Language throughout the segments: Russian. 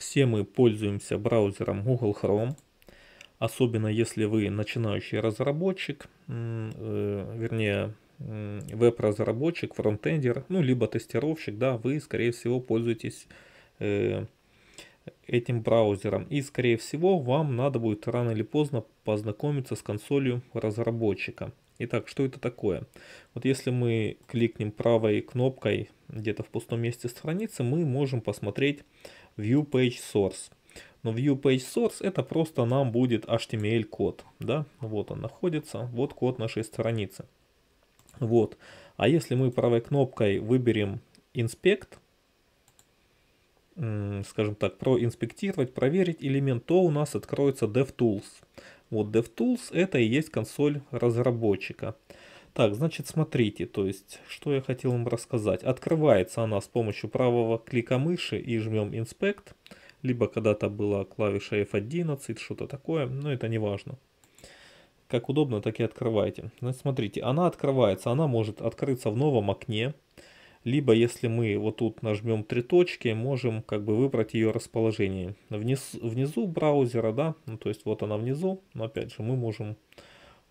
Все мы пользуемся браузером Google Chrome, особенно если вы начинающий разработчик, э, вернее веб-разработчик, фронтендер, ну либо тестировщик, да, вы скорее всего пользуетесь э, этим браузером. И скорее всего вам надо будет рано или поздно познакомиться с консолью разработчика. Итак, что это такое? Вот если мы кликнем правой кнопкой где-то в пустом месте страницы, мы можем посмотреть ViewPageSource. Но ViewPageSource это просто нам будет HTML код. Да? Вот он находится, вот код нашей страницы. Вот. А если мы правой кнопкой выберем Inspect, скажем так, проинспектировать, проверить элемент, то у нас откроется DevTools. Вот DevTools это и есть консоль разработчика. Так, значит, смотрите, то есть, что я хотел вам рассказать. Открывается она с помощью правого клика мыши и жмем Inspect, либо когда-то была клавиша F11, что-то такое, но это не важно. Как удобно, так и открывайте. Значит, смотрите, она открывается, она может открыться в новом окне, либо если мы вот тут нажмем три точки, можем как бы выбрать ее расположение. Вниз, внизу браузера, да, ну, то есть вот она внизу, но опять же мы можем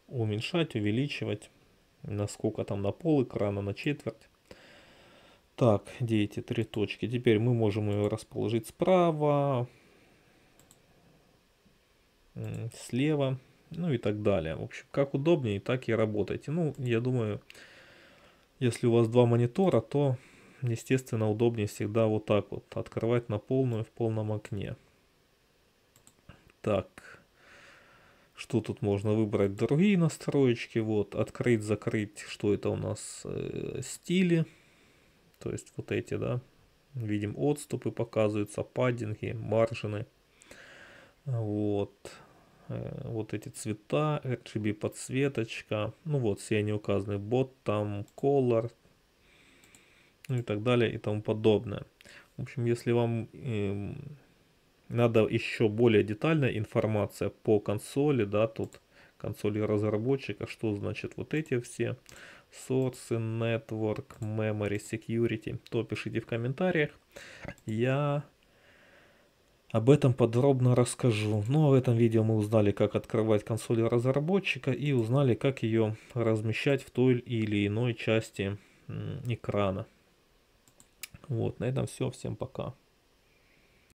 уменьшать, увеличивать насколько там на пол экрана, на четверть. Так, где эти три точки? Теперь мы можем ее расположить справа, слева, ну и так далее. В общем, как удобнее, так и работайте. Ну, я думаю, если у вас два монитора, то, естественно, удобнее всегда вот так вот открывать на полную в полном окне. Так, что тут можно выбрать другие настроечки, вот, открыть, закрыть, что это у нас э, стили, то есть вот эти, да, видим отступы показываются, паддинги, маржины, вот, э, вот эти цвета, RGB подсветочка, ну вот, все они указаны, бот там, color, ну и так далее и тому подобное. В общем, если вам э, надо еще более детальная информация по консоли, да, тут консоли разработчика, что значит вот эти все. Source, Network, Memory, Security, то пишите в комментариях. Я об этом подробно расскажу. Ну а в этом видео мы узнали, как открывать консоль разработчика и узнали, как ее размещать в той или иной части экрана. Вот, на этом все. Всем пока.